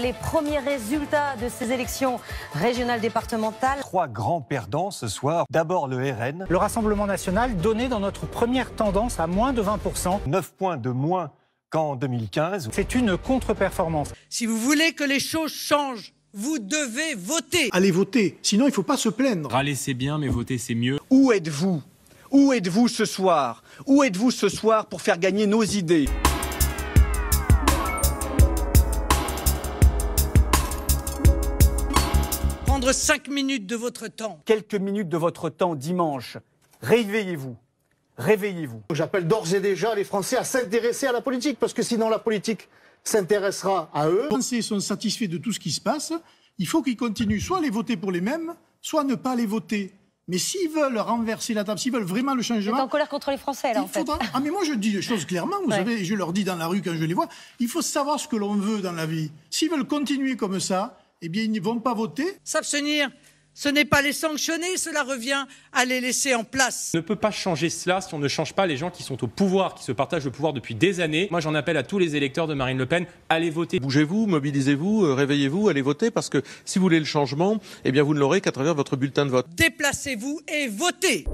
Les premiers résultats de ces élections régionales départementales. Trois grands perdants ce soir. D'abord le RN. Le Rassemblement national donné dans notre première tendance à moins de 20%. 9 points de moins qu'en 2015. C'est une contre-performance. Si vous voulez que les choses changent, vous devez voter. Allez voter, sinon il ne faut pas se plaindre. Râler c'est bien, mais voter c'est mieux. Où êtes-vous Où êtes-vous ce soir Où êtes-vous ce soir pour faire gagner nos idées 5 minutes de votre temps. Quelques minutes de votre temps dimanche. Réveillez-vous. Réveillez-vous. J'appelle d'ores et déjà les Français à s'intéresser à la politique, parce que sinon la politique s'intéressera à eux. Les Français sont satisfaits de tout ce qui se passe. Il faut qu'ils continuent soit à les voter pour les mêmes, soit à ne pas les voter. Mais s'ils veulent renverser la table, s'ils veulent vraiment le changement. sont en colère contre les Français, là, en fait. Ah, mais moi, je dis les choses clairement, vous savez, je leur dis dans la rue quand je les vois. Il faut savoir ce que l'on veut dans la vie. S'ils veulent continuer comme ça, eh bien, ils ne vont pas voter. S'abstenir, ce n'est pas les sanctionner, cela revient à les laisser en place. On ne peut pas changer cela si on ne change pas les gens qui sont au pouvoir, qui se partagent le pouvoir depuis des années. Moi, j'en appelle à tous les électeurs de Marine Le Pen, allez voter. Bougez-vous, mobilisez-vous, euh, réveillez-vous, allez voter, parce que si vous voulez le changement, eh bien, vous ne l'aurez qu'à travers votre bulletin de vote. Déplacez-vous et votez